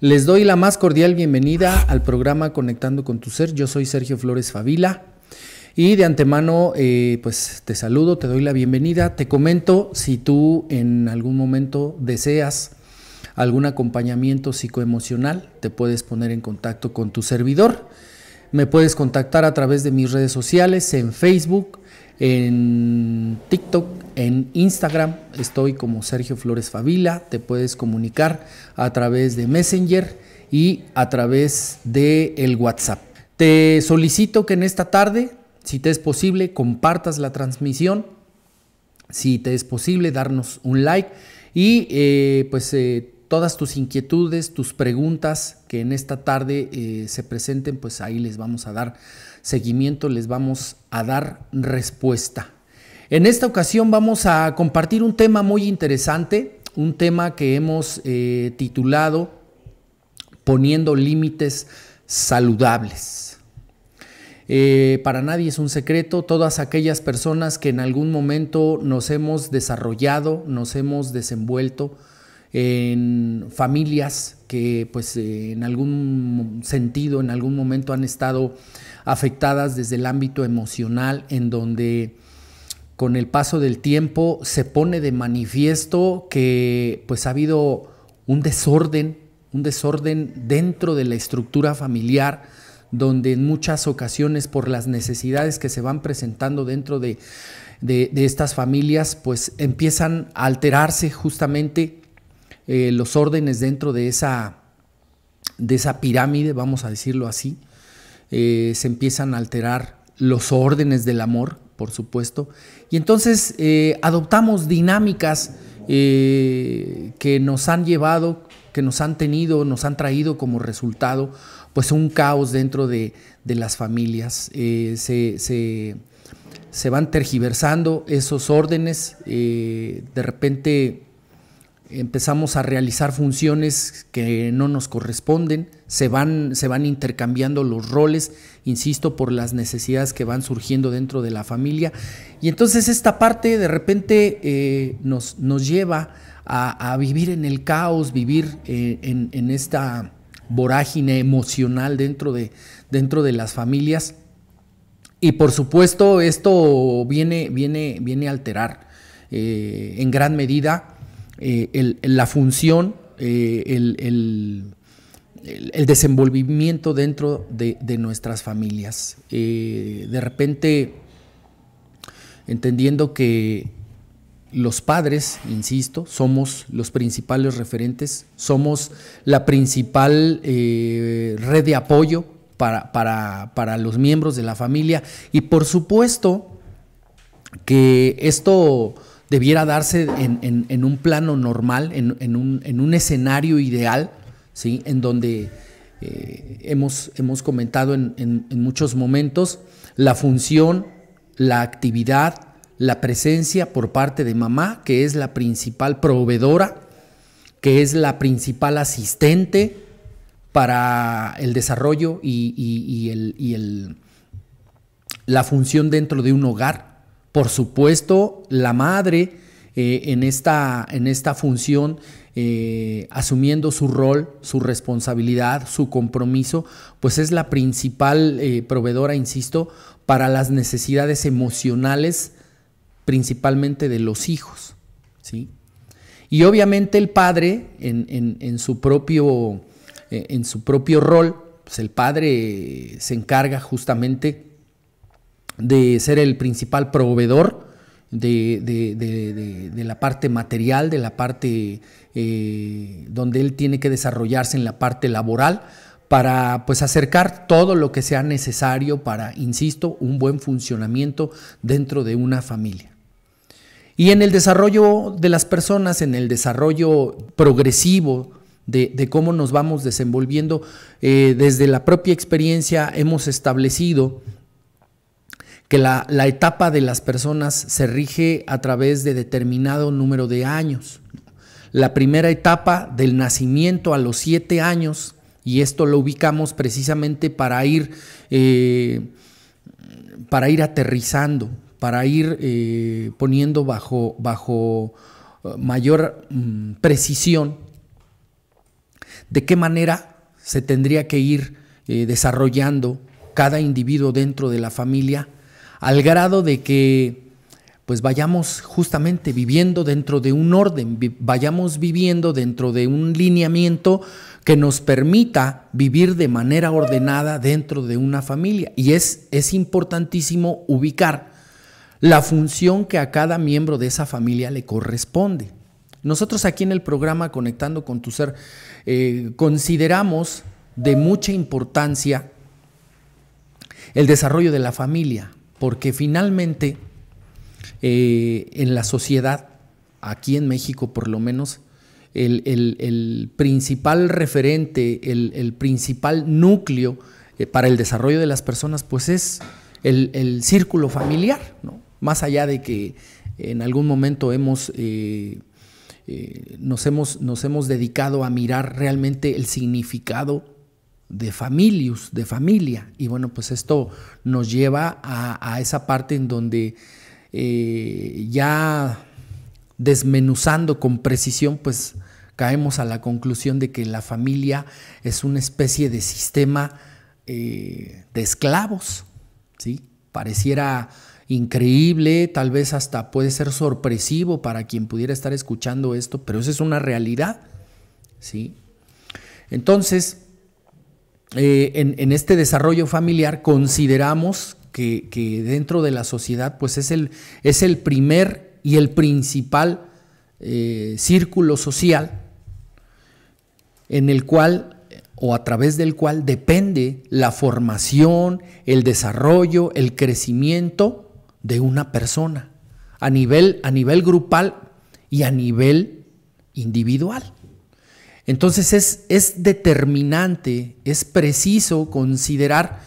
Les doy la más cordial bienvenida al programa Conectando con tu Ser. Yo soy Sergio Flores Favila y de antemano eh, pues te saludo, te doy la bienvenida. Te comento si tú en algún momento deseas algún acompañamiento psicoemocional, te puedes poner en contacto con tu servidor. Me puedes contactar a través de mis redes sociales en Facebook, en TikTok, en Instagram estoy como Sergio Flores Favila, te puedes comunicar a través de Messenger y a través de el WhatsApp. Te solicito que en esta tarde, si te es posible, compartas la transmisión, si te es posible, darnos un like y eh, pues eh, todas tus inquietudes, tus preguntas que en esta tarde eh, se presenten, pues ahí les vamos a dar seguimiento les vamos a dar respuesta. En esta ocasión vamos a compartir un tema muy interesante, un tema que hemos eh, titulado Poniendo límites saludables. Eh, para nadie es un secreto, todas aquellas personas que en algún momento nos hemos desarrollado, nos hemos desenvuelto en familias que pues eh, en algún sentido, en algún momento han estado afectadas desde el ámbito emocional, en donde con el paso del tiempo se pone de manifiesto que pues ha habido un desorden, un desorden dentro de la estructura familiar, donde en muchas ocasiones por las necesidades que se van presentando dentro de, estas familias, pues empiezan a alterarse justamente eh, los órdenes dentro de esa, de esa pirámide, vamos a decirlo así. Eh, se empiezan a alterar los órdenes del amor, por supuesto, y entonces eh, adoptamos dinámicas eh, que nos han llevado, que nos han tenido, nos han traído como resultado, pues un caos dentro de, las familias. se, van tergiversando esos órdenes, de repente empezamos a realizar funciones que no nos corresponden, se van, se van intercambiando los roles, insisto, por las necesidades que van surgiendo dentro de la familia. Y entonces esta parte de repente eh, nos, nos, lleva a, vivir en el caos, vivir eh, en, esta vorágine emocional dentro de, dentro de las familias. Y por supuesto esto viene, viene, viene a alterar eh, en gran medida eh, la función, eh, el, desenvolvimiento dentro de, nuestras familias. Eh, de repente, entendiendo que los padres, insisto, somos los principales referentes, somos la principal red de apoyo para, para, para los miembros de la familia y por supuesto que esto debiera darse en, un plano normal, en un, escenario ideal, ¿sí? en donde eh, hemos, comentado en muchos momentos la función, la actividad, la presencia por parte de mamá, que es la principal proveedora, que es la principal asistente para el desarrollo y, la función dentro de un hogar. Por supuesto, la madre eh, en, esta, en esta función eh, asumiendo su rol, su responsabilidad, su compromiso, pues es la principal eh, proveedora, insisto, para las necesidades emocionales principalmente de los hijos. ¿sí? Y obviamente el padre, en, su, propio, en su propio rol, pues el padre se encarga justamente de ser el principal proveedor de, la parte material, de la parte eh, donde él tiene que desarrollarse en la parte laboral para pues acercar todo lo que sea necesario para, insisto, un buen funcionamiento dentro de una familia. Y en el desarrollo de las personas, en el desarrollo progresivo de, cómo nos vamos desenvolviendo, eh, desde la propia experiencia hemos establecido que la, etapa de las personas se rige a través de determinado número de años. La primera etapa del nacimiento a los siete años, y esto lo ubicamos precisamente para ir, eh, para ir aterrizando, para ir eh, poniendo bajo, bajo eh, mayor mm, precisión de qué manera se tendría que ir desarrollando cada individuo dentro de la familia al grado de que pues vayamos justamente viviendo dentro de un orden, vayamos viviendo dentro de un lineamiento que nos permita vivir de manera ordenada dentro de una familia. Y es, importantísimo ubicar la función que a cada miembro de esa familia le corresponde. Nosotros aquí en el programa Conectando con tu Ser eh, consideramos de mucha importancia el desarrollo de la familia, porque finalmente eh, en la sociedad, aquí en México por lo menos, el, principal referente, el, principal núcleo eh, para el desarrollo de las personas, pues es el, círculo familiar, ¿no? Más allá de que en algún momento hemos, eh, nos, hemos, nos hemos dedicado a mirar realmente el significado de familius, de familia. Y bueno, pues esto nos lleva a, esa parte en donde eh, ya desmenuzando con precisión, pues caemos a la conclusión de que la familia es una especie de sistema eh, de esclavos, ¿sí? Pareciera increíble, tal vez hasta puede ser sorpresivo para quien pudiera estar escuchando esto, pero esa es una realidad, ¿sí? Entonces, eh, en, este desarrollo familiar consideramos que, dentro de la sociedad pues es el, primer y el principal eh, círculo social en el cual o a través del cual depende la formación, el desarrollo, el crecimiento de una persona a nivel, a nivel grupal y a nivel individual. Entonces es, determinante, es preciso considerar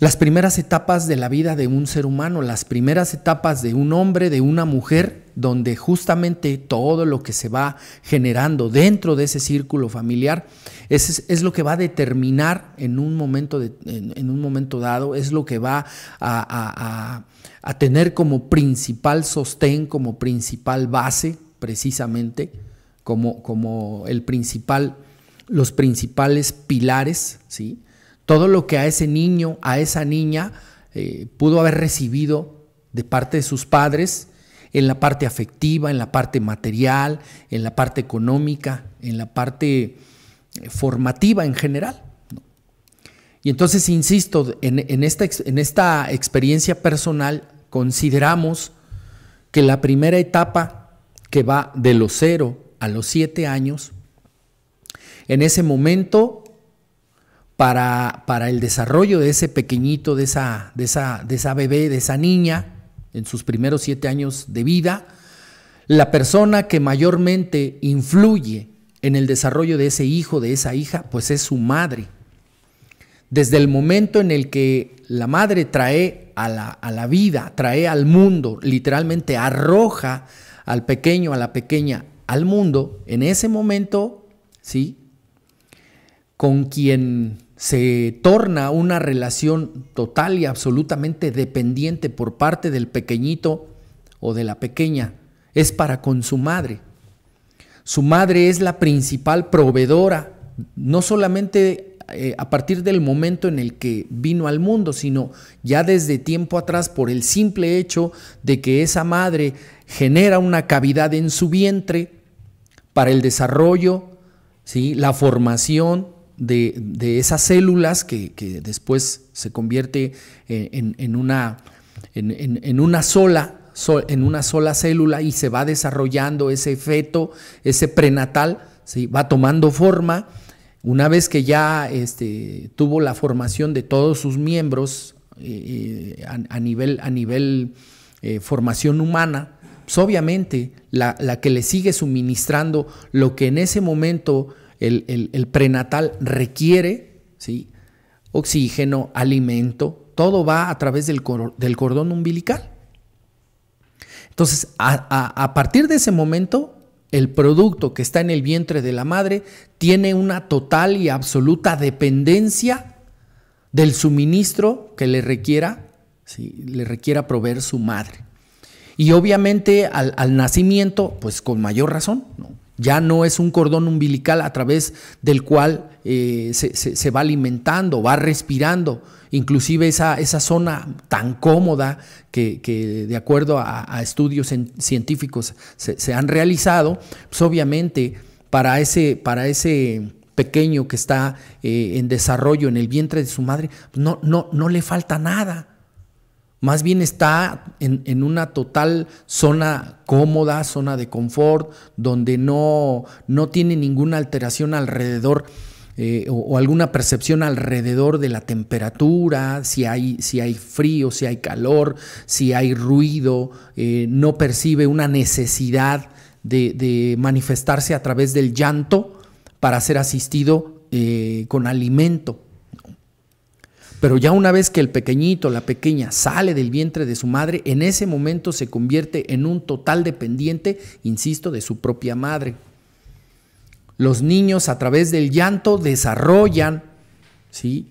las primeras etapas de la vida de un ser humano, las primeras etapas de un hombre, de una mujer, donde justamente todo lo que se va generando dentro de ese círculo familiar es, lo que va a determinar en un momento, un momento dado, es lo que va a tener como principal sostén, como principal base, precisamente, como, el principal, los principales pilares, ¿sí? Todo lo que a ese niño, a esa niña, eh, pudo haber recibido de parte de sus padres en la parte afectiva, en la parte material, en la parte económica, en la parte eh, formativa en general. Y entonces, insisto, en, esta, en esta experiencia personal consideramos que la primera etapa que va de los cero a los siete años, en ese momento, para, para el desarrollo de ese pequeñito, de esa, de, esa, de esa bebé, de esa niña, en sus primeros siete años de vida, la persona que mayormente influye en el desarrollo de ese hijo, de esa hija, pues es su madre. Desde el momento en el que la madre trae a la, a la vida, trae al mundo, literalmente arroja al pequeño, a la pequeña, al mundo en ese momento, ¿sí? Con quien se torna una relación total y absolutamente dependiente por parte del pequeñito o de la pequeña, es para con su madre. Su madre es la principal proveedora, no solamente eh, a partir del momento en el que vino al mundo, sino ya desde tiempo atrás por el simple hecho de que esa madre genera una cavidad en su vientre para el desarrollo, ¿sí? la formación de, esas células que, después se convierte en, una, sola en una sola célula y se va desarrollando ese feto, ese prenatal, ¿sí? va tomando forma una vez que ya este, tuvo la formación de todos sus miembros eh, eh, a, nivel, eh, formación humana, pues obviamente la, que le sigue suministrando lo que en ese momento el, prenatal requiere, ¿sí? oxígeno, alimento, todo va a través del, cordón umbilical. Entonces, a partir de ese momento, el producto que está en el vientre de la madre tiene una total y absoluta dependencia del suministro que le requiera, le requiera proveer su madre. Y obviamente al, nacimiento, pues con mayor razón, ya no es un cordón umbilical a través del cual eh, se va alimentando, va respirando inclusive esa, esa zona tan cómoda que, de acuerdo a, estudios científicos se, han realizado, pues obviamente para ese, para ese pequeño que está eh, en desarrollo en el vientre de su madre, pues no, no, no le falta nada. Más bien está en, una total zona cómoda, zona de confort, donde no, no tiene ninguna alteración alrededor eh, o, alguna percepción alrededor de la temperatura, si hay, si hay frío, si hay calor, si hay ruido, eh, no percibe una necesidad de, manifestarse a través del llanto para ser asistido eh, con alimento. Pero ya una vez que el pequeñito, la pequeña, sale del vientre de su madre, en ese momento se convierte en un total dependiente, insisto, de su propia madre. Los niños a través del llanto desarrollan ¿sí?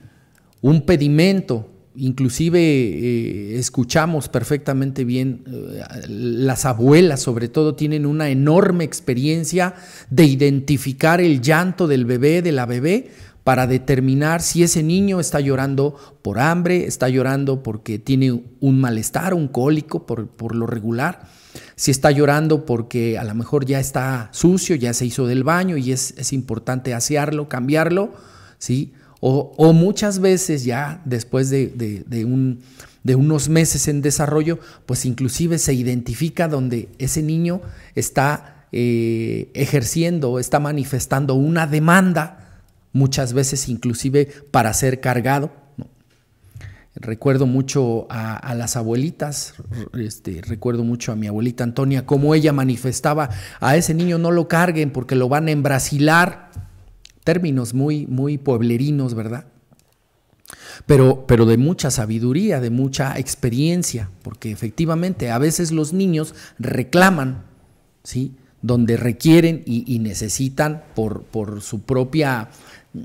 un pedimento. Inclusive eh, escuchamos perfectamente bien, eh, las abuelas sobre todo tienen una enorme experiencia de identificar el llanto del bebé, de la bebé, para determinar si ese niño está llorando por hambre, está llorando porque tiene un malestar, un cólico por lo regular si está llorando porque a lo mejor ya está sucio, ya se hizo del baño y es, importante asearlo, cambiarlo, ¿sí? O, muchas veces ya después de, un, de unos meses en desarrollo, pues inclusive se identifica donde ese niño está eh, ejerciendo, está manifestando una demanda, muchas veces inclusive para ser cargado Recuerdo mucho a, las abuelitas, este, recuerdo mucho a mi abuelita Antonia, cómo ella manifestaba, a ese niño no lo carguen porque lo van a embrasilar. Términos muy, muy pueblerinos, ¿verdad? Pero, pero, de mucha sabiduría, de mucha experiencia, porque efectivamente a veces los niños reclaman, ¿sí? donde requieren y, necesitan por, por, su propia,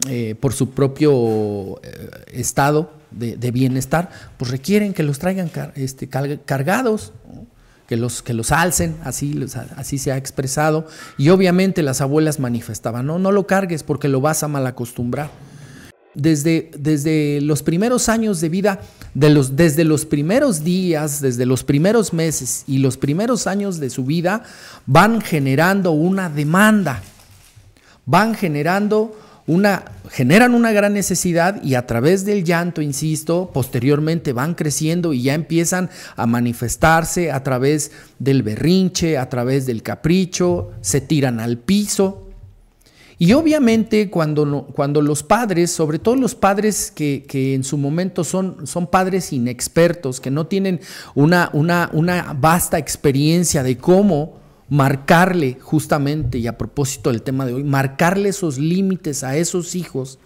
eh, por su propio eh, estado de, bienestar, pues requieren que los traigan este, cargados, que, los, que los alcen, así, así se ha expresado. Y obviamente las abuelas manifestaban, no, no lo cargues porque lo vas a malacostumbrar. Desde, desde los primeros años de vida, de los, desde los primeros días, desde los primeros meses y los primeros años de su vida, van generando una demanda, van generando una, generan una gran necesidad y a través del llanto, insisto, posteriormente van creciendo y ya empiezan a manifestarse a través del berrinche, a través del capricho, se tiran al piso. Y obviamente cuando, cuando los padres, sobre todo los padres que, en su momento son, son, padres inexpertos, que no tienen una vasta experiencia de cómo marcarle justamente, y a propósito del tema de hoy, marcarle esos límites a esos hijos,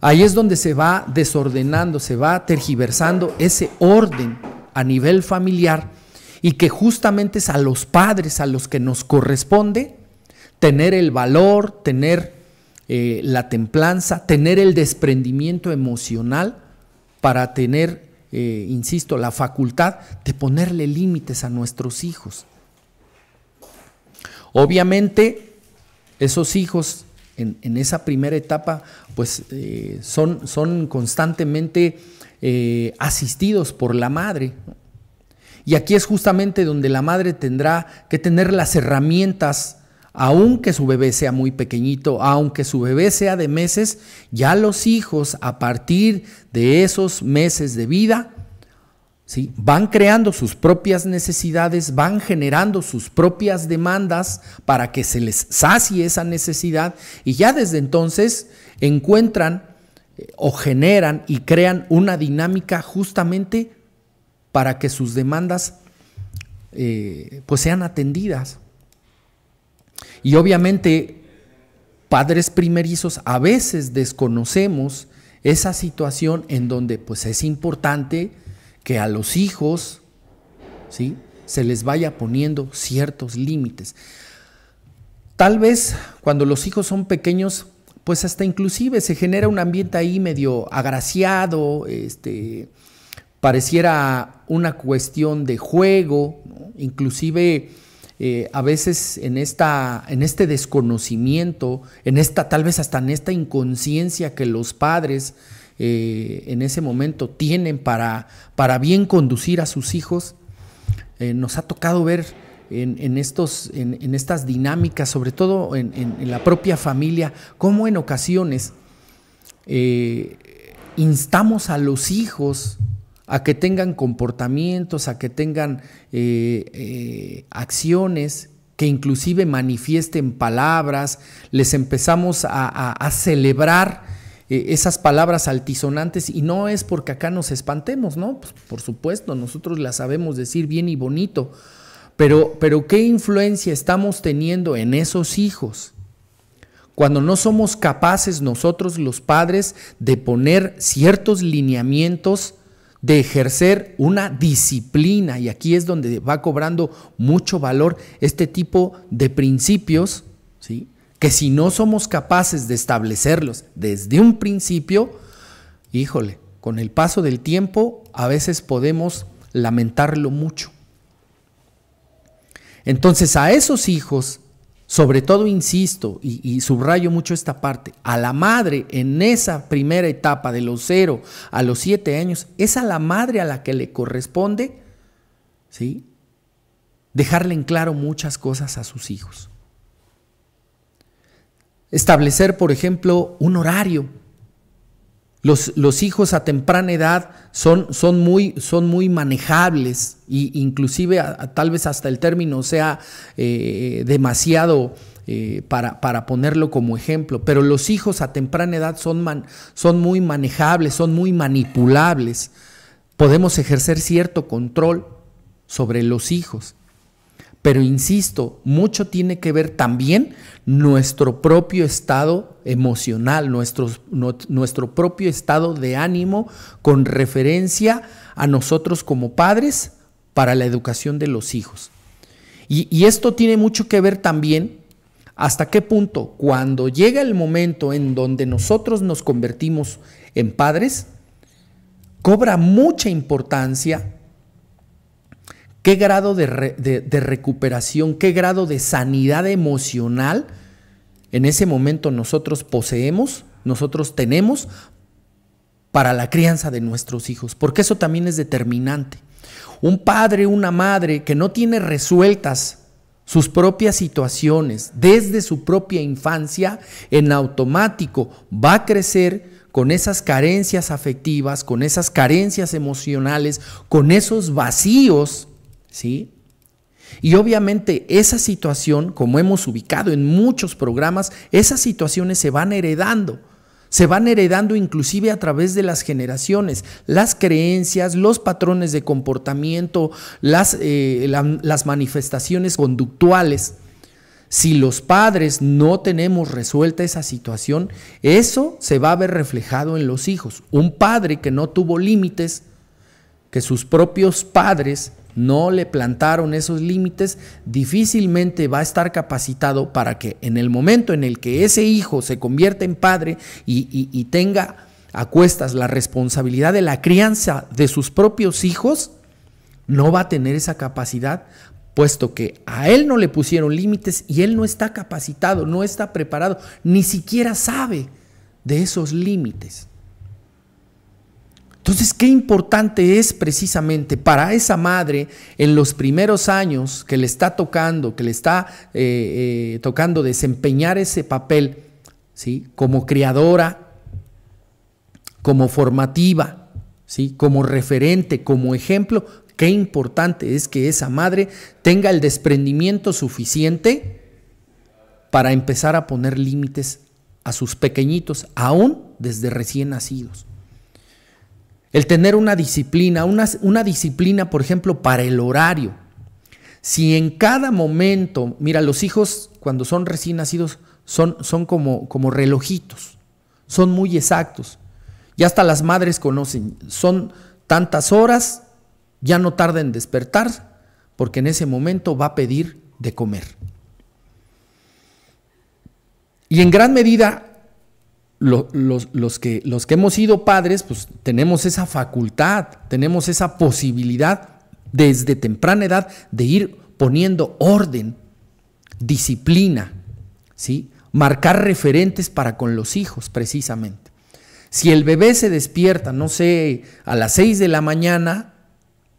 ahí es donde se va desordenando, se va tergiversando ese orden a nivel familiar y que justamente es a los padres a los que nos corresponde tener el valor, tener eh, la templanza, tener el desprendimiento emocional para tener, eh, insisto, la facultad de ponerle límites a nuestros hijos. Obviamente, esos hijos en, esa primera etapa, pues eh, son, son, constantemente eh, asistidos por la madre. Y aquí es justamente donde la madre tendrá que tener las herramientas, aunque su bebé sea muy pequeñito, aunque su bebé sea de meses, ya los hijos a partir de esos meses de vida, Van creando sus propias necesidades, van generando sus propias demandas para que se les sacie esa necesidad y ya desde entonces encuentran eh, o generan y crean una dinámica justamente para que sus demandas eh, pues sean atendidas. Y obviamente padres primerizos a veces desconocemos esa situación en donde pues es importante que a los hijos ¿sí? se les vaya poniendo ciertos límites. Tal vez cuando los hijos son pequeños, pues hasta inclusive se genera un ambiente ahí medio agraciado, este, pareciera una cuestión de juego, inclusive eh, a veces en, esta, en este desconocimiento, en esta, tal vez hasta en esta inconsciencia que los padres eh, en ese momento tienen para, para bien conducir a sus hijos, eh, nos ha tocado ver en, estos, en, estas dinámicas, sobre todo en, la propia familia, cómo en ocasiones eh, instamos a los hijos a que tengan comportamientos, a que tengan acciones que inclusive manifiesten palabras, les empezamos a celebrar eh, esas palabras altisonantes y no es porque acá nos espantemos, ¿no? Pues, por supuesto, nosotros las sabemos decir bien y bonito, pero, pero ¿qué influencia estamos teniendo en esos hijos? Cuando no somos capaces nosotros los padres de poner ciertos lineamientos, de ejercer una disciplina, y aquí es donde va cobrando mucho valor este tipo de principios, ¿sí? que si no somos capaces de establecerlos desde un principio, híjole, con el paso del tiempo a veces podemos lamentarlo mucho. Entonces a esos hijos, sobre todo insisto y, subrayo mucho esta parte, a la madre en esa primera etapa de los cero a los siete años, es a la madre a la que le corresponde, ¿sí? Dejarle en claro muchas cosas a sus hijos. Establecer, por ejemplo, un horario. Los, hijos a temprana edad son, muy, manejables e inclusive tal vez hasta el término sea eh, demasiado eh, para, ponerlo como ejemplo. Pero los hijos a temprana edad son muy manejables, son muy manipulables. Podemos ejercer cierto control sobre los hijos. Pero insisto, mucho tiene que ver también nuestro propio estado emocional, nuestro, nuestro propio estado de ánimo con referencia a nosotros como padres para la educación de los hijos. Y, y esto tiene mucho que ver también hasta qué punto cuando llega el momento en donde nosotros nos convertimos en padres, cobra mucha importancia qué grado de, recuperación, qué grado de sanidad emocional en ese momento nosotros poseemos, nosotros tenemos para la crianza de nuestros hijos, porque eso también es determinante. Un padre, una madre que no tiene resueltas sus propias situaciones desde su propia infancia, en automático va a crecer con esas carencias afectivas, con esas carencias emocionales, con esos vacíos ¿sí? Y obviamente esa situación, como hemos ubicado en muchos programas, esas situaciones se van heredando. Se van heredando inclusive a través de las generaciones, las creencias, los patrones de comportamiento, las, eh, las manifestaciones conductuales. Si los padres no tenemos resuelta esa situación, eso se va a ver reflejado en los hijos. Un padre que no tuvo límites, que sus propios padres no le plantaron esos límites, difícilmente va a estar capacitado para que en el momento en el que ese hijo se convierta en padre y, tenga a cuestas la responsabilidad de la crianza de sus propios hijos, no va a tener esa capacidad puesto que a él no le pusieron límites y él no está capacitado, no está preparado, ni siquiera sabe de esos límites. Entonces, qué importante es precisamente para esa madre en los primeros años que le está tocando, que le está eh, eh, tocando desempeñar ese papel, ¿sí? Como criadora, como formativa, ¿sí? Como referente, como ejemplo, qué importante es que esa madre tenga el desprendimiento suficiente para empezar a poner límites a sus pequeñitos, aún desde recién nacidos. El tener una disciplina, una, disciplina, por ejemplo, para el horario. Si en cada momento, mira, los hijos cuando son recién nacidos son, son como, como relojitos, son muy exactos. Y hasta las madres conocen, son tantas horas, ya no tarda en despertar, porque en ese momento va a pedir de comer. Y en gran medida los, que, los que hemos sido padres, pues tenemos esa facultad, tenemos esa posibilidad desde temprana edad de ir poniendo orden, disciplina, ¿sí? marcar referentes para con los hijos precisamente. Si el bebé se despierta, no sé, a las 6 de la mañana,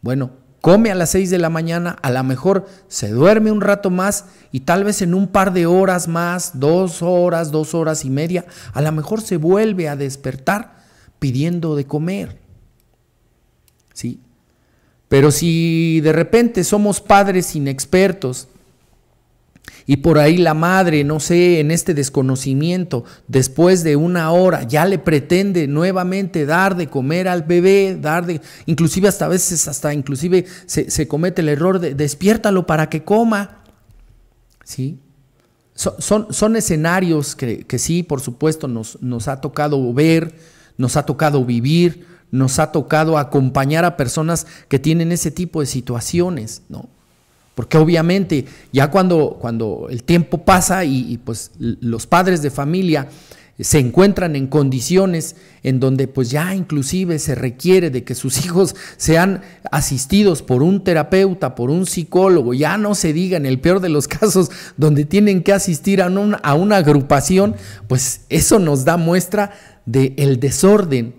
bueno, come a las 6 de la mañana, a lo mejor se duerme un rato más y tal vez en un par de horas más, dos horas, dos horas y media, a lo mejor se vuelve a despertar pidiendo de comer. ¿Sí? Pero si de repente somos padres inexpertos y por ahí la madre, no sé, en este desconocimiento, después de una hora, ya le pretende nuevamente dar de comer al bebé, dar de, inclusive hasta a veces, hasta inclusive se, comete el error de despiértalo para que coma, ¿sí? son, son, escenarios que, sí, por supuesto, nos, nos ha tocado ver, nos ha tocado vivir, nos ha tocado acompañar a personas que tienen ese tipo de situaciones, ¿no? Porque obviamente ya cuando, cuando el tiempo pasa y, pues los padres de familia se encuentran en condiciones en donde pues ya inclusive se requiere de que sus hijos sean asistidos por un terapeuta, por un psicólogo, ya no se diga en el peor de los casos donde tienen que asistir a, a una agrupación, pues eso nos da muestra del el desorden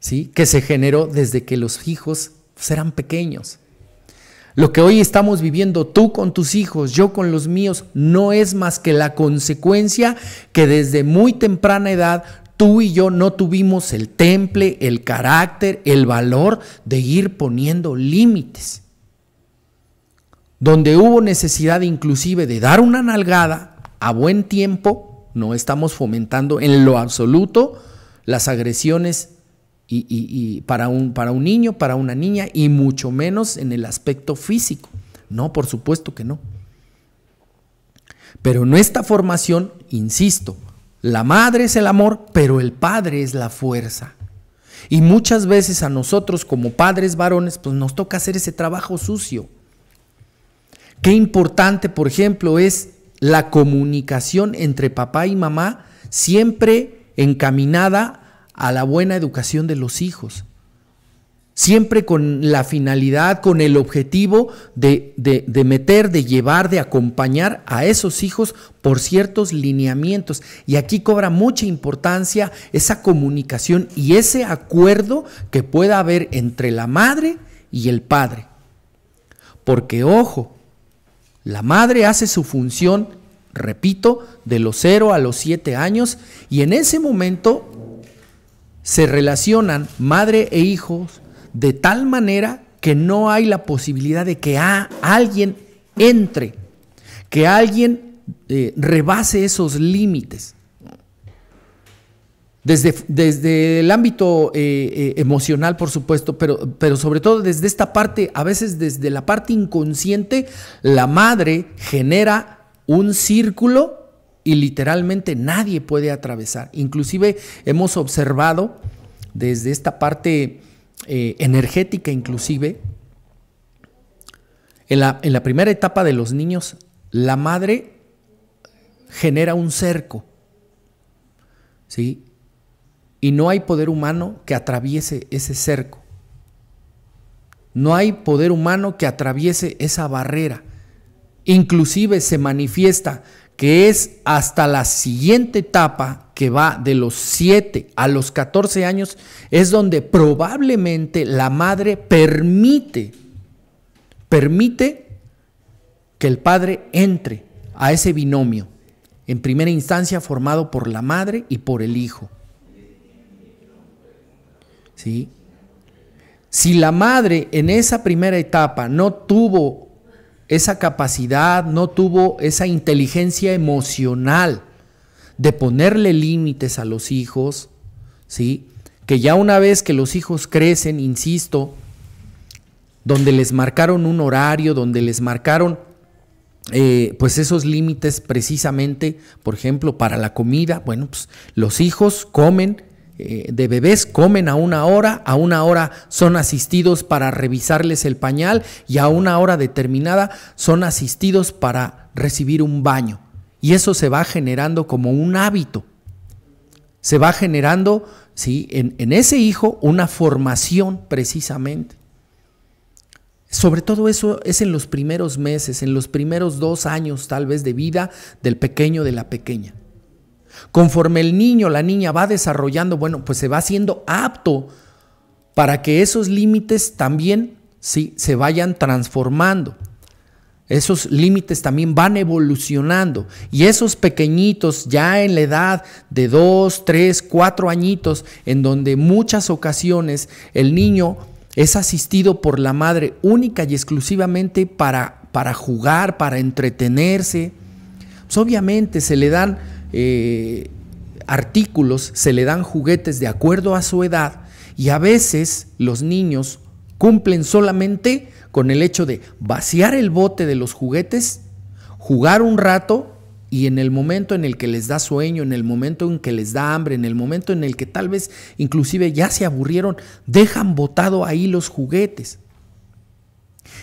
¿sí? que se generó desde que los hijos pues, eran pequeños. Lo que hoy estamos viviendo tú con tus hijos, yo con los míos, no es más que la consecuencia que desde muy temprana edad tú y yo no tuvimos el temple, el carácter, el valor de ir poniendo límites. Donde hubo necesidad inclusive de dar una nalgada a buen tiempo, no estamos fomentando en lo absoluto las agresiones y, para, un, para un niño, para una niña, y mucho menos en el aspecto físico. No, por supuesto que no. Pero en esta formación, insisto, la madre es el amor, pero el padre es la fuerza. Y muchas veces a nosotros como padres varones, pues nos toca hacer ese trabajo sucio. Qué importante, por ejemplo, es la comunicación entre papá y mamá siempre encaminada a la buena educación de los hijos. Siempre con la finalidad, con el objetivo de, meter, de llevar, de acompañar a esos hijos por ciertos lineamientos. Y aquí cobra mucha importancia esa comunicación y ese acuerdo que pueda haber entre la madre y el padre. Porque, ojo, la madre hace su función, repito, de los 0 a los 7 años y en ese momento se relacionan madre e hijos de tal manera que no hay la posibilidad de que alguien entre, que alguien eh, rebase esos límites. Desde, desde, el ámbito eh, eh, emocional, por supuesto, pero, pero sobre todo desde esta parte, a veces desde la parte inconsciente, la madre genera un círculo y literalmente nadie puede atravesar. Inclusive hemos observado desde esta parte eh, energética, inclusive, en la, en la primera etapa de los niños, la madre genera un cerco, ¿sí? Y no hay poder humano que atraviese ese cerco. No hay poder humano que atraviese esa barrera. Inclusive se manifiesta que es hasta la siguiente etapa que va de los 7 a los 14 años, es donde probablemente la madre permite, permite que el padre entre a ese binomio, en primera instancia formado por la madre y por el hijo. ¿Sí? Si la madre en esa primera etapa no tuvo esa capacidad, no tuvo esa inteligencia emocional de ponerle límites a los hijos, ¿sí? Que ya una vez que los hijos crecen, insisto, donde les marcaron un horario, donde les marcaron eh, pues esos límites precisamente, por ejemplo, para la comida, bueno, pues los hijos comen eh, de bebés comen a una hora, a una hora son asistidos para revisarles el pañal y a una hora determinada son asistidos para recibir un baño. Y eso se va generando como un hábito. Se va generando, sí, en, en ese hijo una formación precisamente. Sobre todo eso es en los primeros meses, en los primeros dos años tal vez de vida del pequeño, de la pequeña. Conforme el niño, la niña va desarrollando, bueno, pues se va haciendo apto para que esos límites también ¿sí? se vayan transformando. Esos límites también van evolucionando y esos pequeñitos ya en la edad de 2, 3, 4 añitos, en donde muchas ocasiones el niño es asistido por la madre única y exclusivamente para, para jugar, para entretenerse, pues obviamente se le dan eh, artículos, se le dan juguetes de acuerdo a su edad y a veces los niños cumplen solamente con el hecho de vaciar el bote de los juguetes, jugar un rato y en el momento en el que les da sueño, en el momento en que les da hambre, en el momento en el que tal vez inclusive ya se aburrieron, dejan botado ahí los juguetes.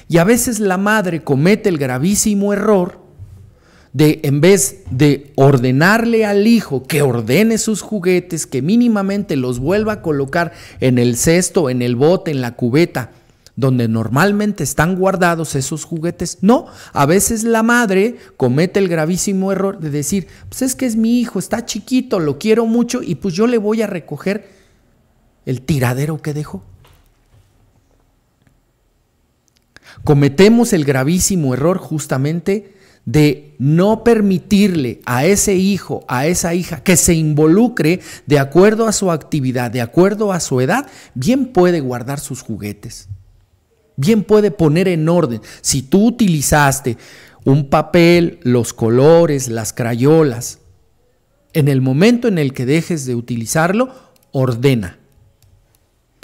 Y a veces la madre comete el gravísimo error de en vez de ordenarle al hijo que ordene sus juguetes, que mínimamente los vuelva a colocar en el cesto, en el bote, en la cubeta, donde normalmente están guardados esos juguetes. No, a veces la madre comete el gravísimo error de decir, pues es que es mi hijo, está chiquito, lo quiero mucho y pues yo le voy a recoger el tiradero que dejó. Cometemos el gravísimo error justamente de no permitirle a ese hijo, a esa hija que se involucre de acuerdo a su actividad, de acuerdo a su edad, bien puede guardar sus juguetes, bien puede poner en orden. Si tú utilizaste un papel, los colores, las crayolas, en el momento en el que dejes de utilizarlo, ordena,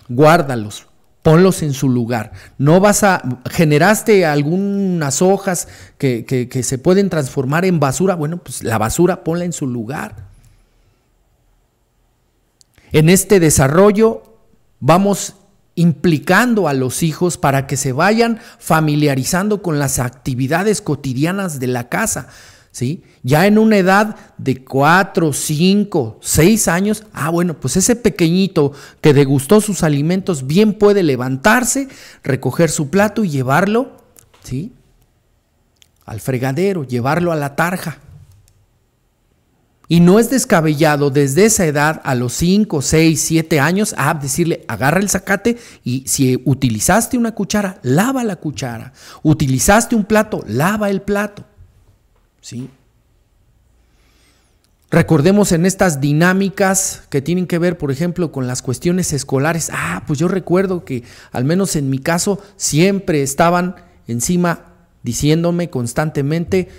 guárdalos, ponlos en su lugar. No vas a, generaste algunas hojas que, se pueden transformar en basura, bueno, pues la basura ponla en su lugar. En este desarrollo vamos implicando a los hijos para que se vayan familiarizando con las actividades cotidianas de la casa, ¿sí? Ya en una edad de 4, 5, 6 años, ah, bueno, pues ese pequeñito que degustó sus alimentos bien puede levantarse, recoger su plato y llevarlo, ¿sí? Al fregadero, llevarlo a la tarja. Y no es descabellado desde esa edad, a los 5, 6, 7 años, a ah, decirle, agarra el zacate y si utilizaste una cuchara, lava la cuchara. Utilizaste un plato, lava el plato. ¿Sí? Recordemos en estas dinámicas que tienen que ver, por ejemplo, con las cuestiones escolares. Ah, pues yo recuerdo que, al menos en mi caso, siempre estaban encima diciéndome constantemente,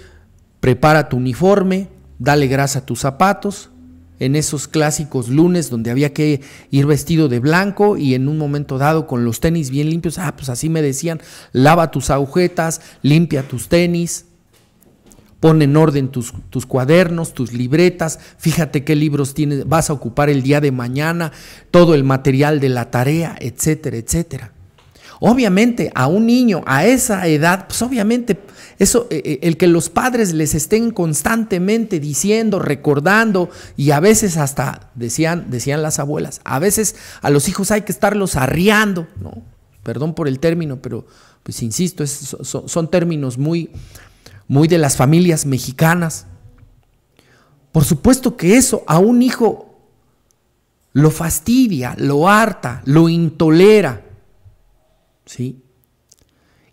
prepara tu uniforme, dale grasa a tus zapatos, en esos clásicos lunes donde había que ir vestido de blanco y en un momento dado con los tenis bien limpios, ah, pues así me decían, lava tus agujetas, limpia tus tenis, Pon en orden tus, cuadernos, tus libretas, fíjate qué libros tienes, vas a ocupar el día de mañana, todo el material de la tarea, etcétera, etcétera. Obviamente, a un niño a esa edad, pues obviamente, eso, eh, eh, el que los padres les estén constantemente diciendo, recordando, y a veces hasta, decían, decían las abuelas, a veces a los hijos hay que estarlos arriando, ¿no? Perdón por el término, pero pues insisto, son, términos muy, muy de las familias mexicanas. Por supuesto que eso a un hijo lo fastidia, lo harta, lo intolera. ¿Sí?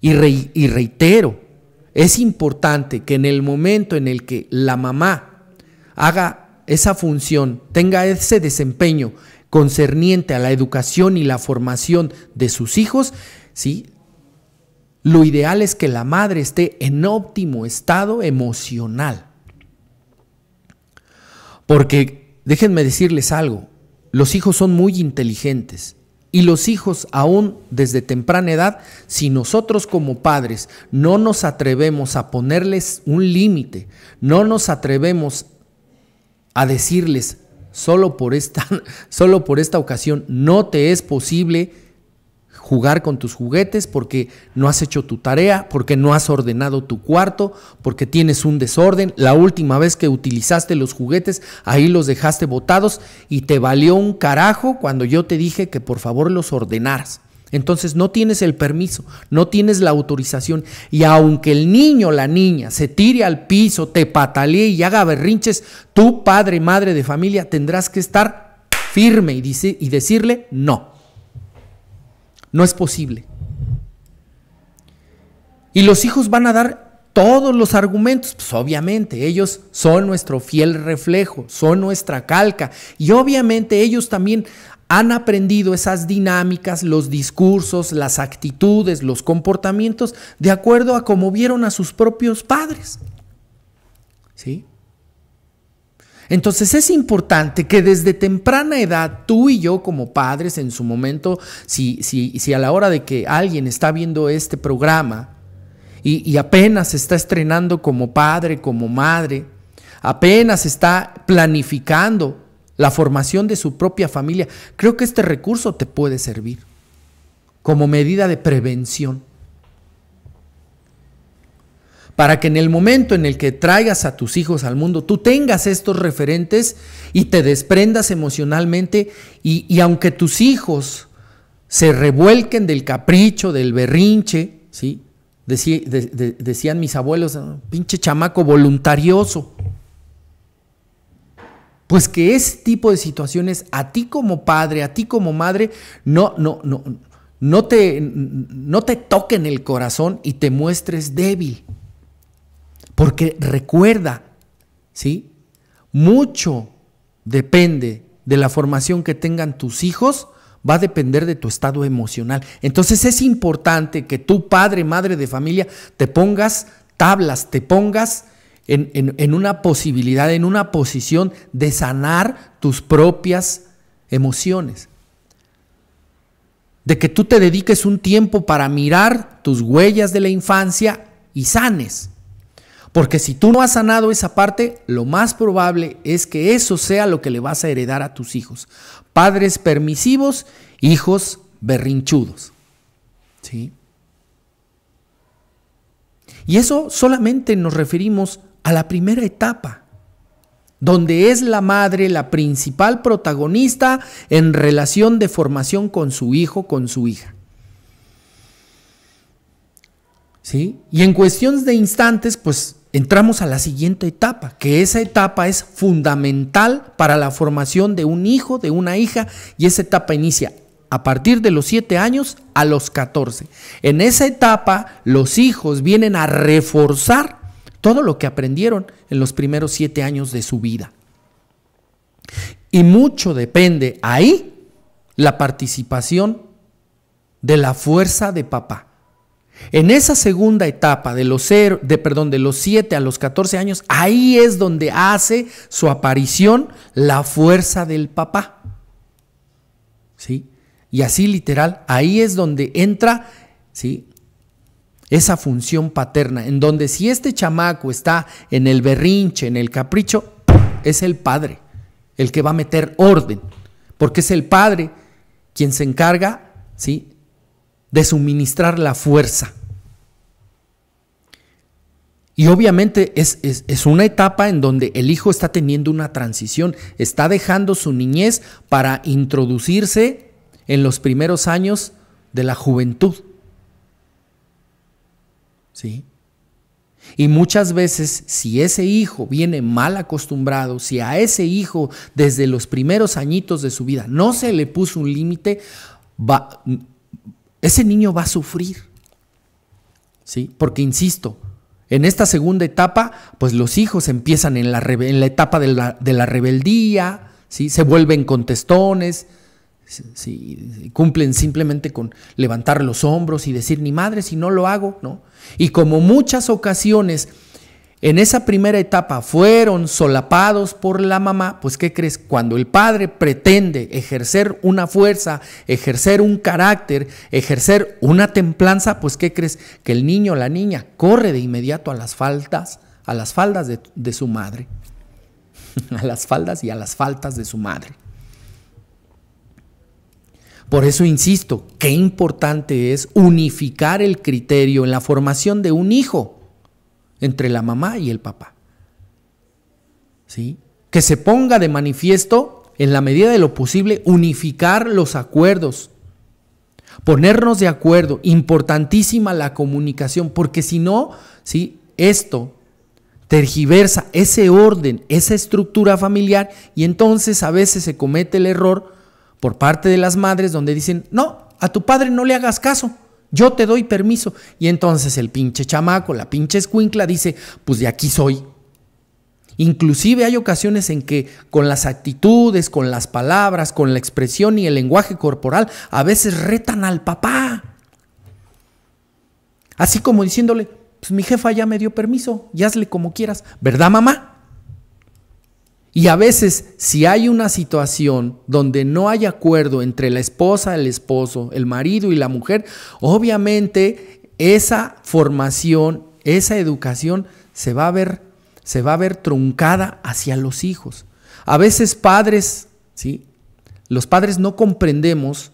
Y, y reitero, es importante que en el momento en el que la mamá haga esa función, tenga ese desempeño concerniente a la educación y la formación de sus hijos, ¿sí? Lo ideal es que la madre esté en óptimo estado emocional. Porque déjenme decirles algo, los hijos son muy inteligentes y los hijos aún desde temprana edad, si nosotros como padres no nos atrevemos a ponerles un límite, no nos atrevemos a decirles solo por esta, solo por esta ocasión no te es posible jugar con tus juguetes, porque no has hecho tu tarea, porque no has ordenado tu cuarto, porque tienes un desorden. La última vez que utilizaste los juguetes, ahí los dejaste botados y te valió un carajo cuando yo te dije que por favor los ordenaras. Entonces no tienes el permiso, no tienes la autorización. Y aunque el niño la niña se tire al piso, te patalee y haga berrinches, tú, padre, madre de familia, tendrás que estar firme y, y decirle no. No es posible. Y los hijos van a dar todos los argumentos, pues obviamente, ellos son nuestro fiel reflejo, son nuestra calca. Y obviamente ellos también han aprendido esas dinámicas, los discursos, las actitudes, los comportamientos, de acuerdo a cómo vieron a sus propios padres. ¿Sí? Entonces es importante que desde temprana edad tú y yo como padres en su momento, si, a la hora de que alguien está viendo este programa y, y apenas está estrenando como padre, como madre, apenas está planificando la formación de su propia familia, creo que este recurso te puede servir como medida de prevención para que en el momento en el que traigas a tus hijos al mundo, tú tengas estos referentes y te desprendas emocionalmente y, aunque tus hijos se revuelquen del capricho, del berrinche, ¿sí? decían mis abuelos, ah, pinche chamaco voluntarioso. Pues que ese tipo de situaciones a ti como padre, a ti como madre, no, no, no, no te, no te toquen el corazón y te muestres débil. Porque recuerda, ¿sí? Mucho depende de la formación que tengan tus hijos, va a depender de tu estado emocional. Entonces es importante que tú, padre, madre de familia, te pongas tablas, te pongas en, en una posibilidad, en una posición de sanar tus propias emociones de que tú te dediques un tiempo para mirar tus huellas de la infancia y sanes. Porque si tú no has sanado esa parte, lo más probable es que eso sea lo que le vas a heredar a tus hijos. Padres permisivos, hijos berrinchudos. ¿Sí? Y eso solamente nos referimos a la primera etapa, donde es la madre la principal protagonista en relación de formación con su hijo, con su hija. ¿Sí? Y en cuestiones de instantes, pues entramos a la siguiente etapa, que esa etapa es fundamental para la formación de un hijo, de una hija, y esa etapa inicia a partir de los siete años a los 14. En esa etapa los hijos vienen a reforzar todo lo que aprendieron en los primeros siete años de su vida. Y mucho depende ahí la participación de la fuerza de papá. En esa segunda etapa de los, cero, de, perdón, de los 7 a los 14 años, ahí es donde hace su aparición la fuerza del papá. ¿Sí? Y así literal, ahí es donde entra ¿sí? esa función paterna, en donde si este chamaco está en el berrinche, en el capricho, es el padre el que va a meter orden, porque es el padre quien se encarga ¿sí? de suministrar la fuerza. Y obviamente es, una etapa en donde el hijo está teniendo una transición, está dejando su niñez para introducirse en los primeros años de la juventud. ¿Sí? Y muchas veces, si ese hijo viene mal acostumbrado, si a ese hijo desde los primeros añitos de su vida no se le puso un límite, va, ese niño va a sufrir. ¿Sí? Porque, insisto, en esta segunda etapa, pues los hijos empiezan en la, en la etapa de la, rebeldía, ¿sí? se vuelven contestones, ¿sí? cumplen simplemente con levantar los hombros y decir, ni madre, si no lo hago, ¿no? Y como muchas ocasiones en esa primera etapa fueron solapados por la mamá, pues ¿qué crees? Cuando el padre pretende ejercer una fuerza, ejercer un carácter, ejercer una templanza, pues ¿qué crees? Que el niño o la niña corre de inmediato a las faltas, a las faldas de, de su madre, a las faldas y a las faltas de su madre. Por eso insisto, qué importante es unificar el criterio en la formación de un hijo entre la mamá y el papá. ¿Sí? Que se ponga de manifiesto, en la medida de lo posible, unificar los acuerdos, ponernos de acuerdo, importantísima la comunicación, porque si no, ¿sí? esto tergiversa ese orden, esa estructura familiar y entonces a veces se comete el error por parte de las madres donde dicen, no, a tu padre no le hagas caso. Yo te doy permiso. Y entonces el pinche chamaco, la pinche escuincla dice, pues de aquí soy. Inclusive hay ocasiones en que con las actitudes, con las palabras, con la expresión y el lenguaje corporal, a veces retan al papá. Así como diciéndole, pues mi jefa ya me dio permiso, y hazle como quieras, ¿verdad mamá? Y a veces, si hay una situación donde no hay acuerdo entre la esposa, el esposo, el marido y la mujer, obviamente esa formación, esa educación se va a ver, se va a ver truncada hacia los hijos. A veces padres, ¿sí? Los padres no comprendemos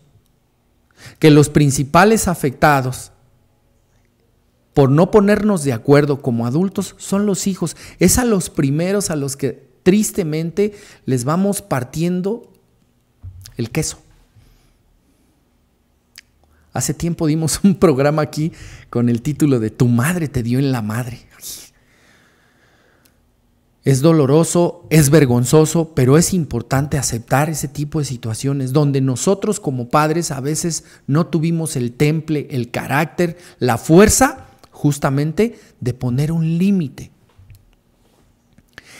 que los principales afectados por no ponernos de acuerdo como adultos son los hijos. Es a los primeros a los que tristemente les vamos partiendo el queso. Hace tiempo dimos un programa aquí con el título de Tu madre te dio en la madre. Es doloroso, es vergonzoso, pero es importante aceptar ese tipo de situaciones donde nosotros como padres a veces no tuvimos el temple, el carácter, la fuerza justamente de poner un límite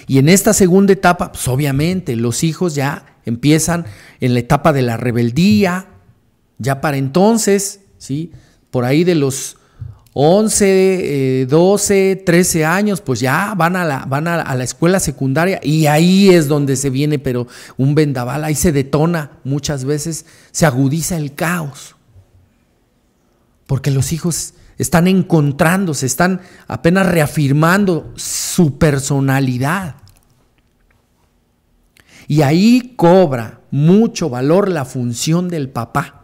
y en esta segunda etapa, pues obviamente, los hijos ya empiezan en la etapa de la rebeldía, ya para entonces, ¿sí? Por ahí de los 11, 12, 13 años, pues ya van, a la, van a, a la escuela secundaria y ahí es donde se viene, pero un vendaval, ahí se detona muchas veces, se agudiza el caos, porque los hijos están encontrándose, están apenas reafirmando su personalidad. Y ahí cobra mucho valor la función del papá.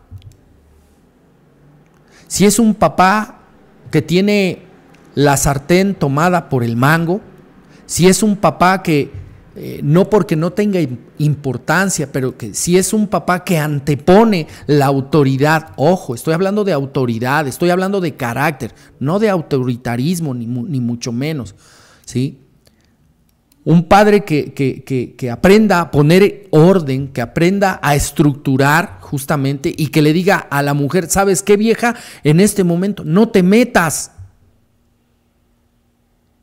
Si es un papá que tiene la sartén tomada por el mango, si es un papá que eh, no porque no tenga importancia, pero que si es un papá que antepone la autoridad, ojo, estoy hablando de autoridad, estoy hablando de carácter, no de autoritarismo, ni, mucho menos, ¿sí? Un padre que, que, que, aprenda a poner orden, que aprenda a estructurar justamente y que le diga a la mujer, ¿sabes qué vieja? En este momento no te metas,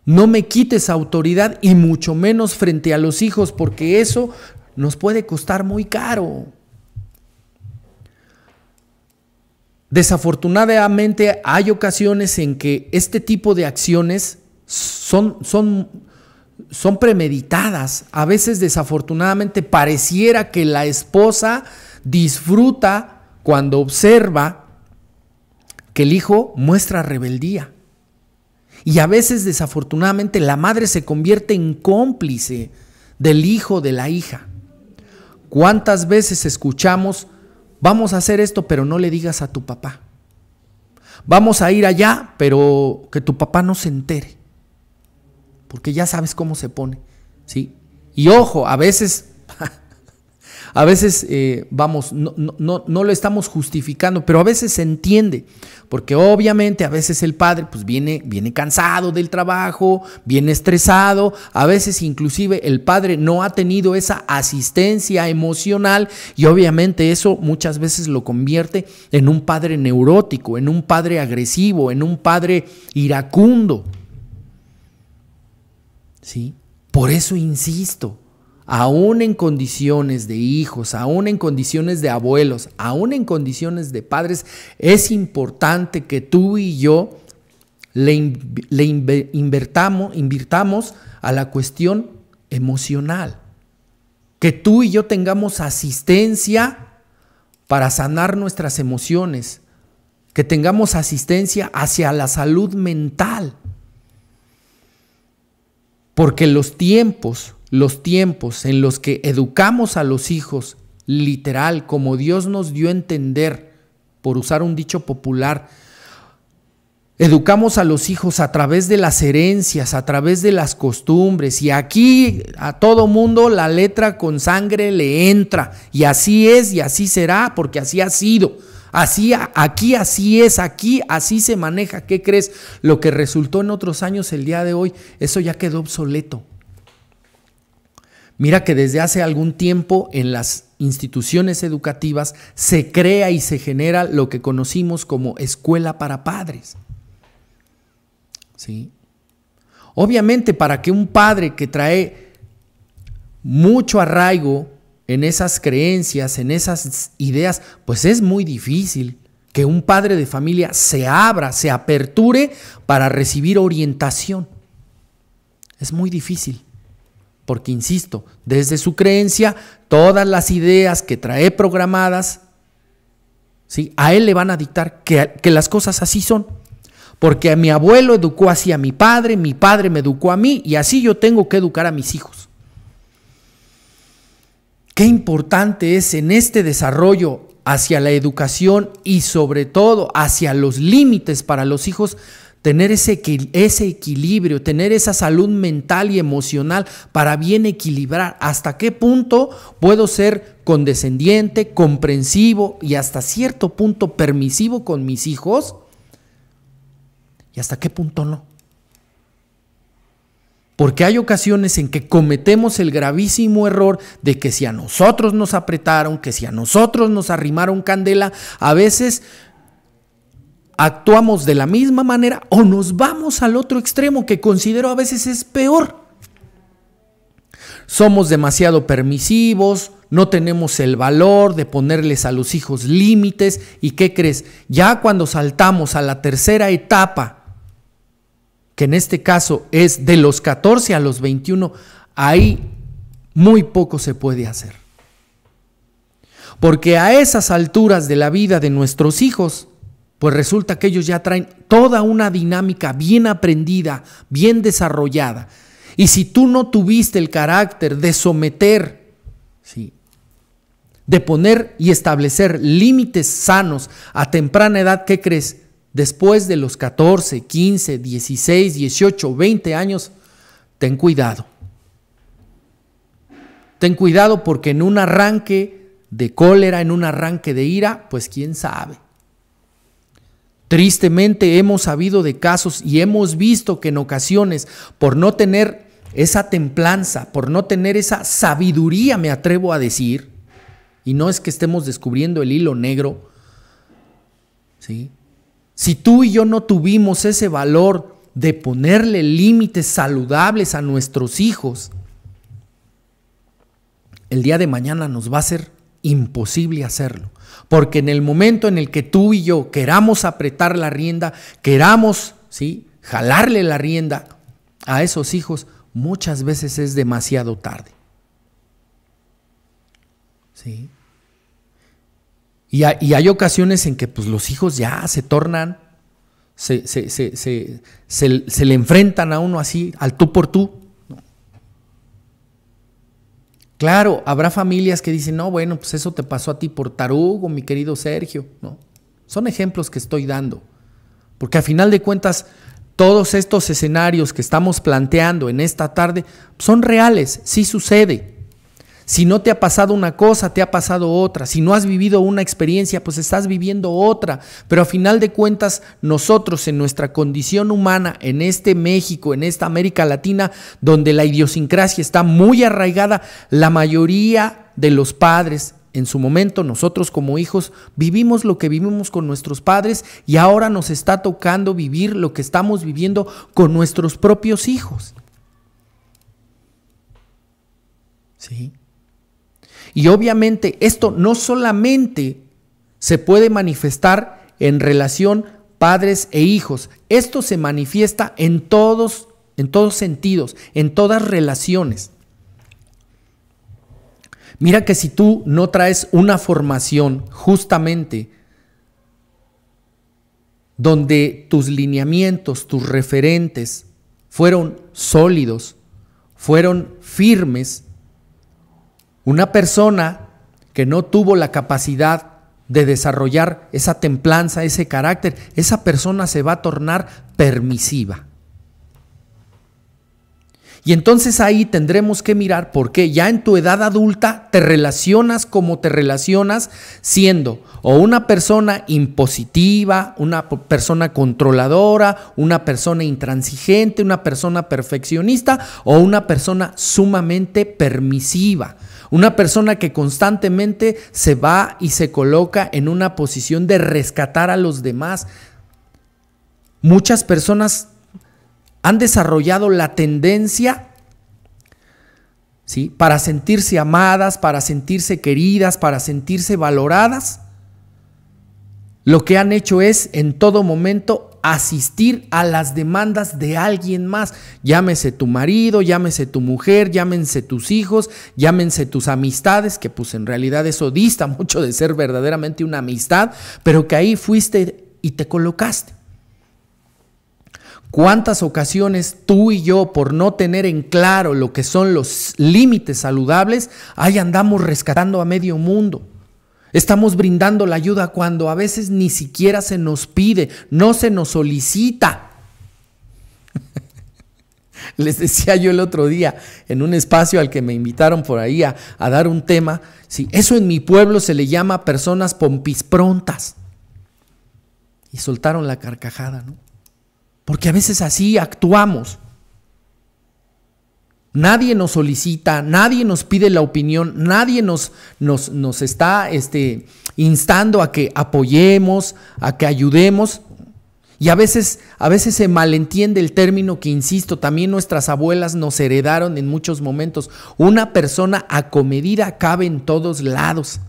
no me quites autoridad y mucho menos frente a los hijos, porque eso nos puede costar muy caro. Desafortunadamente hay ocasiones en que este tipo de acciones son, son, son premeditadas. A veces desafortunadamente pareciera que la esposa disfruta cuando observa que el hijo muestra rebeldía. Y a veces desafortunadamente la madre se convierte en cómplice del hijo, de la hija. ¿Cuántas veces escuchamos, vamos a hacer esto, pero no le digas a tu papá? Vamos a ir allá, pero que tu papá no se entere. Porque ya sabes cómo se pone, ¿sí? Y ojo, a veces a veces, eh, vamos, no, lo estamos justificando, pero a veces se entiende, porque obviamente a veces el padre pues viene, viene cansado del trabajo, viene estresado, a veces inclusive el padre no ha tenido esa asistencia emocional y obviamente eso muchas veces lo convierte en un padre neurótico, en un padre agresivo, en un padre iracundo. ¿Sí? Por eso insisto, aún en condiciones de hijos, aún en condiciones de abuelos, aún en condiciones de padres, es importante que tú y yo le, invertamos, invirtamos a la cuestión emocional. Que tú y yo tengamos asistencia para sanar nuestras emociones, que tengamos asistencia hacia la salud mental. Porque los tiempos los tiempos en los que educamos a los hijos literal, como Dios nos dio a entender, por usar un dicho popular, educamos a los hijos a través de las herencias, a través de las costumbres, y aquí a todo mundo la letra con sangre le entra, y así es y así será, porque así ha sido. Así, aquí así es, aquí así se maneja. ¿Qué crees? Lo que resultó en otros años el día de hoy, eso ya quedó obsoleto. Mira que desde hace algún tiempo en las instituciones educativas se crea y se genera lo que conocimos como escuela para padres. ¿Sí? Obviamente para que un padre que trae mucho arraigo en esas creencias, en esas ideas, pues es muy difícil que un padre de familia se abra, se aperture para recibir orientación. Es muy difícil. Porque, insisto, desde su creencia, todas las ideas que trae programadas, ¿sí? a él le van a dictar que, que las cosas así son. Porque a mi abuelo educó así a mi padre, mi padre me educó a mí y así yo tengo que educar a mis hijos. Qué importante es en este desarrollo hacia la educación y sobre todo hacia los límites para los hijos tener ese, ese equilibrio, tener esa salud mental y emocional para bien equilibrar hasta qué punto puedo ser condescendiente, comprensivo y hasta cierto punto permisivo con mis hijos y hasta qué punto no. Porque hay ocasiones en que cometemos el gravísimo error de que si a nosotros nos apretaron, que si a nosotros nos arrimaron candela, a veces actuamos de la misma manera o nos vamos al otro extremo que considero a veces es peor. Somos demasiado permisivos, no tenemos el valor de ponerles a los hijos límites y ¿qué crees? Ya cuando saltamos a la tercera etapa, que en este caso es de los 14 a los 21, ahí muy poco se puede hacer. Porque a esas alturas de la vida de nuestros hijos, pues resulta que ellos ya traen toda una dinámica bien aprendida, bien desarrollada. Y si tú no tuviste el carácter de someter, ¿sí? de poner y establecer límites sanos a temprana edad, ¿qué crees? Después de los 14, 15, 16, 18, 20 años, ten cuidado. Ten cuidado porque en un arranque de cólera, en un arranque de ira, pues quién sabe. Tristemente hemos sabido de casos y hemos visto que en ocasiones, por no tener esa templanza, por no tener esa sabiduría, me atrevo a decir, y no es que estemos descubriendo el hilo negro, si tú y yo no tuvimos ese valor de ponerle límites saludables a nuestros hijos, el día de mañana nos va a ser imposible hacerlo. Porque en el momento en el que tú y yo queramos apretar la rienda, queramos, ¿sí? Jalarle la rienda a esos hijos, muchas veces es demasiado tarde. ¿Sí? Y, hay, ocasiones en que pues, los hijos ya se tornan, se le enfrentan a uno así, al tú por tú. Claro, habrá familias que dicen, no, bueno, pues eso te pasó a ti por tarugo, mi querido Sergio, ¿no? Son ejemplos que estoy dando, porque a final de cuentas, todos estos escenarios que estamos planteando en esta tarde son reales, sí sucede. Si no te ha pasado una cosa, te ha pasado otra. Si no has vivido una experiencia, pues estás viviendo otra. Pero a final de cuentas, nosotros en nuestra condición humana, en este México, en esta América Latina, donde la idiosincrasia está muy arraigada, la mayoría de los padres en su momento nosotros como hijos vivimos lo que vivimos con nuestros padres y ahora nos está tocando vivir lo que estamos viviendo con nuestros propios hijos. ¿Sí? Y obviamente esto no solamente se puede manifestar en relación padres e hijos, esto se manifiesta en todos, en todos sentidos, en todas relaciones. Mira que si tú no traes una formación justamente donde tus lineamientos, tus referentes fueron sólidos, fueron firmes, una persona que no tuvo la capacidad de desarrollar esa templanza, ese carácter, esa persona se va a tornar permisiva. Y entonces ahí tendremos que mirar por qué ya en tu edad adulta te relacionas como te relacionas siendo o una persona impositiva, una persona controladora, una persona intransigente, una persona perfeccionista o una persona sumamente permisiva. Una persona que constantemente se va y se coloca en una posición de rescatar a los demás. Muchas personas han desarrollado la tendencia ¿sí? para sentirse amadas, para sentirse queridas, para sentirse valoradas. Lo que han hecho es en todo momento asistir a las demandas de alguien más. Llámese tu marido, llámese tu mujer, llámense tus hijos, llámense tus amistades, que pues en realidad eso dista mucho de ser verdaderamente una amistad, pero que ahí fuiste y te colocaste. ¿Cuántas ocasiones tú y yo, por no tener en claro lo que son los límites saludables, ahí andamos rescatando a medio mundo? Estamos brindando la ayuda cuando a veces ni siquiera se nos pide, no se nos solicita. Les decía yo el otro día en un espacio al que me invitaron por ahí a, dar un tema, sí, eso en mi pueblo se le llama personas pompisprontas. Y soltaron la carcajada, ¿no? Porque a veces así actuamos. Nadie nos solicita, nadie nos pide la opinión, nadie nos, nos, está este, instando a que apoyemos, a que ayudemos. Y a veces, a veces se malentiende el término que, insisto, también nuestras abuelas nos heredaron en muchos momentos. Una persona acomedida cabe en todos lados.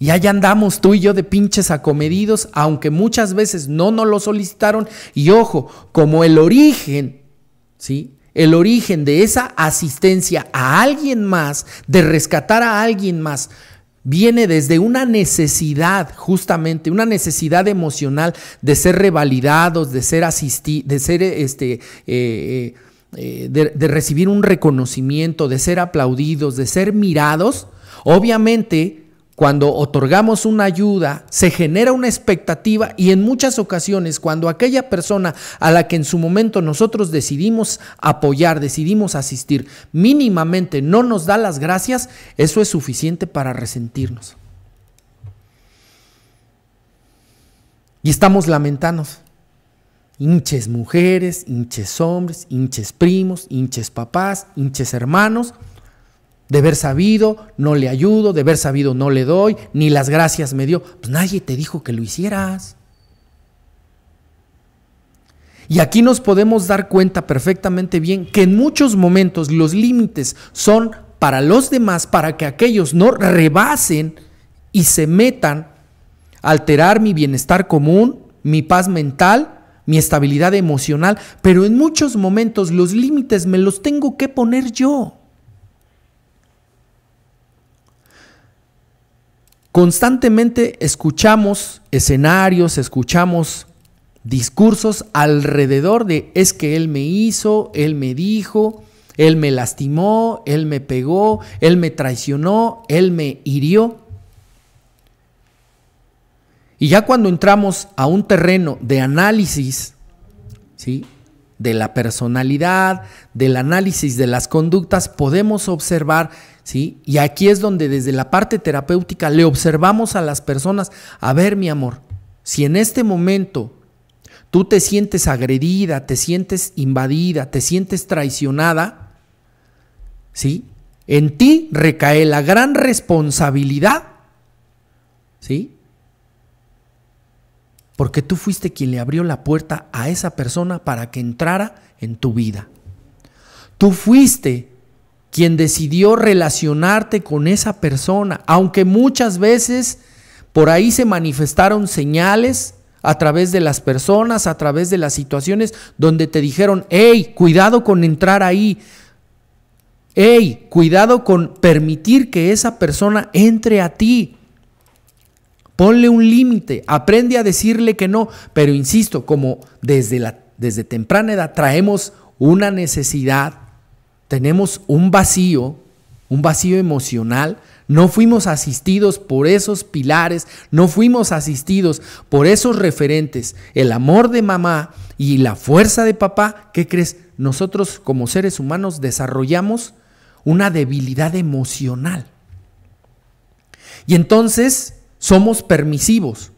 Y allá andamos tú y yo de pinches acomedidos, aunque muchas veces no nos lo solicitaron. Y ojo, como el origen, ¿sí? el origen de esa asistencia a alguien más, de rescatar a alguien más, viene desde una necesidad, justamente, una necesidad emocional de ser revalidados, de ser asistidos, de ser este. Eh, eh, eh, de recibir un reconocimiento, de ser aplaudidos, de ser mirados, obviamente cuando otorgamos una ayuda, se genera una expectativa y en muchas ocasiones cuando aquella persona a la que en su momento nosotros decidimos apoyar, decidimos asistir, mínimamente no nos da las gracias, eso es suficiente para resentirnos. Y estamos lamentanos Hinches mujeres, hinches hombres, hinches primos, hinches papás, hinches hermanos. De haber sabido, no le ayudo, de haber sabido, no le doy, ni las gracias me dio. Pues nadie te dijo que lo hicieras. Y aquí nos podemos dar cuenta perfectamente bien que en muchos momentos los límites son para los demás, para que aquellos no rebasen y se metan a alterar mi bienestar común, mi paz mental, mi estabilidad emocional, pero en muchos momentos los límites me los tengo que poner yo. Constantemente escuchamos escenarios, escuchamos discursos alrededor de es que él me hizo, él me dijo, él me lastimó, él me pegó, él me traicionó, él me hirió. Y ya cuando entramos a un terreno de análisis, ¿sí? de la personalidad, del análisis de las conductas, podemos observar y aquí es donde desde la parte terapéutica le observamos a las personas, a ver mi amor, si en este momento tú te sientes agredida, te sientes invadida, te sientes traicionada, ¿sí? En ti recae la gran responsabilidad, ¿sí? Porque tú fuiste quien le abrió la puerta a esa persona para que entrara en tu vida. Tú fuiste quien decidió relacionarte con esa persona, aunque muchas veces por ahí se manifestaron señales a través de las personas, a través de las situaciones donde te dijeron, hey, cuidado con entrar ahí, hey, cuidado con permitir que esa persona entre a ti. Ponle un límite, aprende a decirle que no, pero insisto, como desde, desde temprana edad traemos una necesidad tenemos un vacío, un vacío emocional. No fuimos asistidos por esos pilares, no fuimos asistidos por esos referentes. El amor de mamá y la fuerza de papá, ¿qué crees? Nosotros como seres humanos desarrollamos una debilidad emocional. Y entonces somos permisivos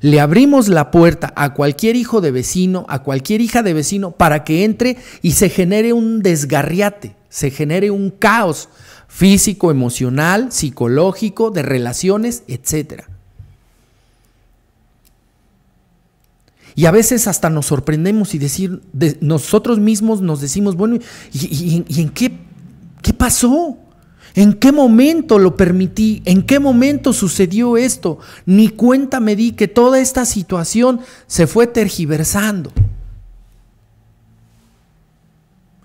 le abrimos la puerta a cualquier hijo de vecino, a cualquier hija de vecino, para que entre y se genere un desgarriate, se genere un caos físico, emocional, psicológico, de relaciones, etc. Y a veces hasta nos sorprendemos y decir, nosotros mismos nos decimos, bueno, ¿y, y en qué, qué pasó? ¿En qué momento lo permití? ¿En qué momento sucedió esto? Ni cuenta me di que toda esta situación se fue tergiversando.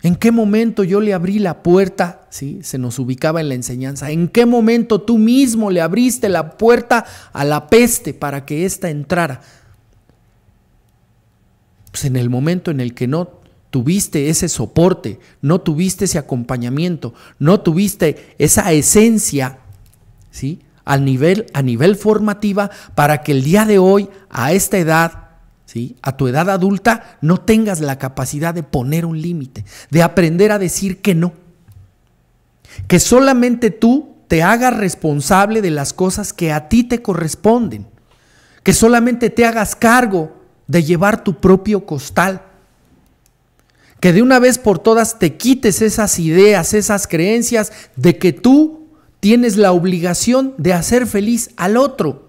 ¿En qué momento yo le abrí la puerta? Sí, se nos ubicaba en la enseñanza. ¿En qué momento tú mismo le abriste la puerta a la peste para que ésta entrara? Pues en el momento en el que no tuviste ese soporte, no tuviste ese acompañamiento, no tuviste esa esencia, ¿sí? A nivel, a nivel formativa para que el día de hoy, a esta edad, ¿sí? A tu edad adulta, no tengas la capacidad de poner un límite, de aprender a decir que no. Que solamente tú te hagas responsable de las cosas que a ti te corresponden. Que solamente te hagas cargo de llevar tu propio costal que de una vez por todas te quites esas ideas, esas creencias de que tú tienes la obligación de hacer feliz al otro,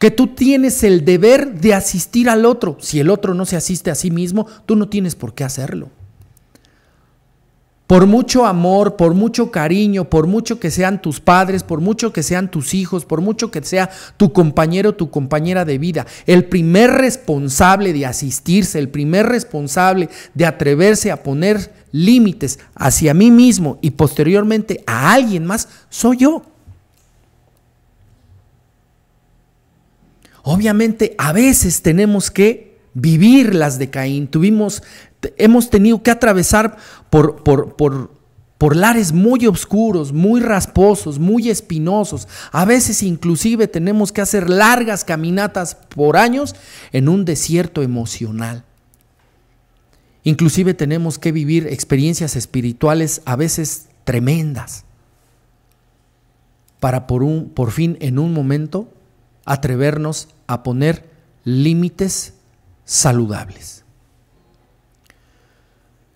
que tú tienes el deber de asistir al otro. Si el otro no se asiste a sí mismo, tú no tienes por qué hacerlo. Por mucho amor, por mucho cariño, por mucho que sean tus padres, por mucho que sean tus hijos, por mucho que sea tu compañero, tu compañera de vida, el primer responsable de asistirse, el primer responsable de atreverse a poner límites hacia mí mismo y posteriormente a alguien más, soy yo. Obviamente a veces tenemos que vivir las de Caín, tuvimos hemos tenido que atravesar por, lares muy oscuros, muy rasposos, muy espinosos. A veces inclusive tenemos que hacer largas caminatas por años en un desierto emocional. Inclusive tenemos que vivir experiencias espirituales a veces tremendas para por, un, por fin en un momento atrevernos a poner límites saludables.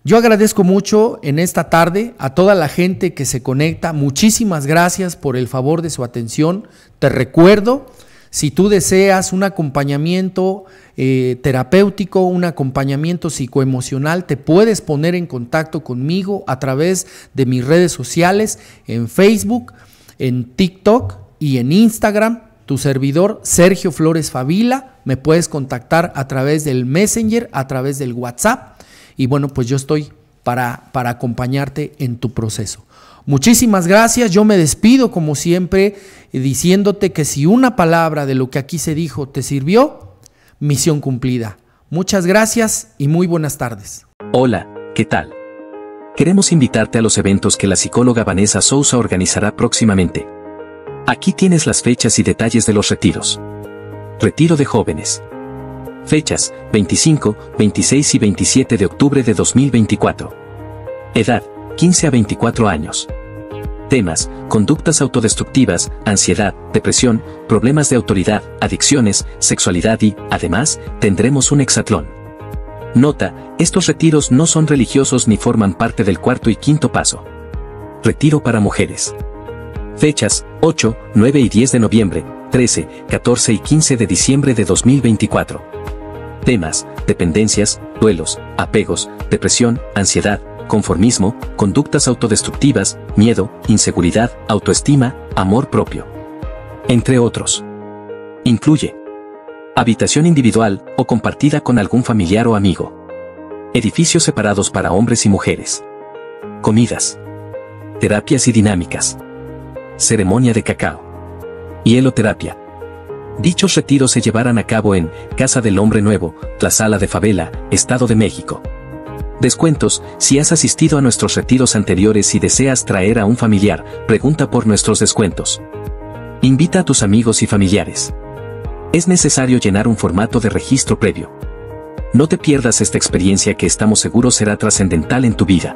Yo agradezco mucho en esta tarde a toda la gente que se conecta. Muchísimas gracias por el favor de su atención. Te recuerdo, si tú deseas un acompañamiento eh, terapéutico, un acompañamiento psicoemocional, te puedes poner en contacto conmigo a través de mis redes sociales, en Facebook, en TikTok y en Instagram. Tu servidor Sergio Flores Favila, me puedes contactar a través del Messenger, a través del WhatsApp y bueno, pues yo estoy para, para acompañarte en tu proceso. Muchísimas gracias, yo me despido como siempre eh, diciéndote que si una palabra de lo que aquí se dijo te sirvió, misión cumplida. Muchas gracias y muy buenas tardes. Hola, ¿qué tal? Queremos invitarte a los eventos que la psicóloga Vanessa Sousa organizará próximamente. Aquí tienes las fechas y detalles de los retiros. Retiro de jóvenes. Fechas, 25, 26 y 27 de octubre de 2024. Edad, 15 a 24 años. Temas, conductas autodestructivas, ansiedad, depresión, problemas de autoridad, adicciones, sexualidad y, además, tendremos un hexatlón. Nota, estos retiros no son religiosos ni forman parte del cuarto y quinto paso. Retiro para mujeres. Fechas, 8, 9 y 10 de noviembre, 13, 14 y 15 de diciembre de 2024 temas, dependencias, duelos, apegos, depresión, ansiedad, conformismo, conductas autodestructivas, miedo, inseguridad, autoestima, amor propio. Entre otros. Incluye habitación individual o compartida con algún familiar o amigo. Edificios separados para hombres y mujeres. Comidas. Terapias y dinámicas. Ceremonia de cacao. Hieloterapia, Dichos retiros se llevarán a cabo en Casa del Hombre Nuevo, Sala de Favela, Estado de México. Descuentos, si has asistido a nuestros retiros anteriores y deseas traer a un familiar, pregunta por nuestros descuentos. Invita a tus amigos y familiares. Es necesario llenar un formato de registro previo. No te pierdas esta experiencia que estamos seguros será trascendental en tu vida.